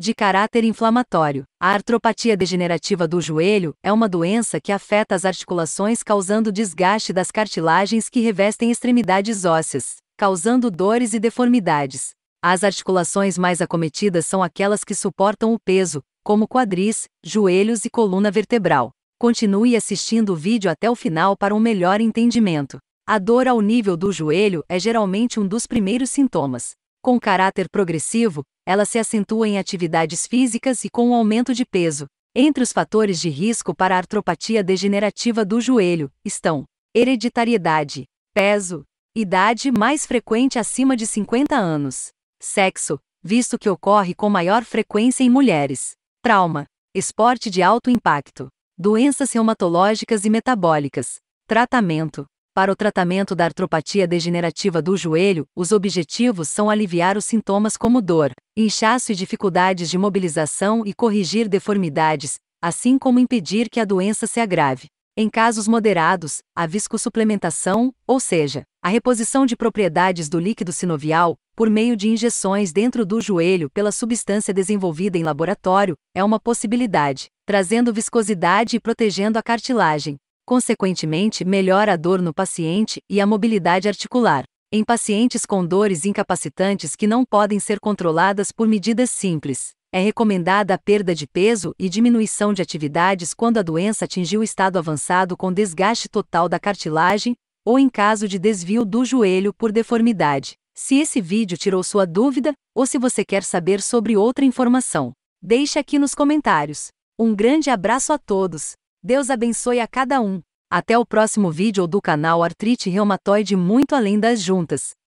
de caráter inflamatório. A artropatia degenerativa do joelho é uma doença que afeta as articulações, causando desgaste das cartilagens que revestem extremidades ósseas, causando dores e deformidades. As articulações mais acometidas são aquelas que suportam o peso, como quadris, joelhos e coluna vertebral. Continue assistindo o vídeo até o final para um melhor entendimento. A dor ao nível do joelho é geralmente um dos primeiros sintomas. Com caráter progressivo, ela se acentua em atividades físicas e com o aumento de peso. Entre os fatores de risco para a artropatia degenerativa do joelho estão hereditariedade, peso, idade mais frequente acima de 50 anos, sexo, visto que ocorre com maior frequência em mulheres, trauma, esporte de alto impacto, doenças reumatológicas e metabólicas, tratamento. Para o tratamento da artropatia degenerativa do joelho, os objetivos são aliviar os sintomas como dor, inchaço e dificuldades de mobilização e corrigir deformidades, assim como impedir que a doença se agrave. Em casos moderados, a viscosuplementação, ou seja, a reposição de propriedades do líquido sinovial, por meio de injeções dentro do joelho pela substância desenvolvida em laboratório, é uma possibilidade, trazendo viscosidade e protegendo a cartilagem consequentemente, melhora a dor no paciente e a mobilidade articular. Em pacientes com dores incapacitantes que não podem ser controladas por medidas simples, é recomendada a perda de peso e diminuição de atividades quando a doença atingiu o estado avançado com desgaste total da cartilagem ou em caso de desvio do joelho por deformidade. Se esse vídeo tirou sua dúvida ou se você quer saber sobre outra informação, deixe aqui nos comentários. Um grande abraço a todos! Deus abençoe a cada um. Até o próximo vídeo do canal Artrite Reumatoide muito além das juntas.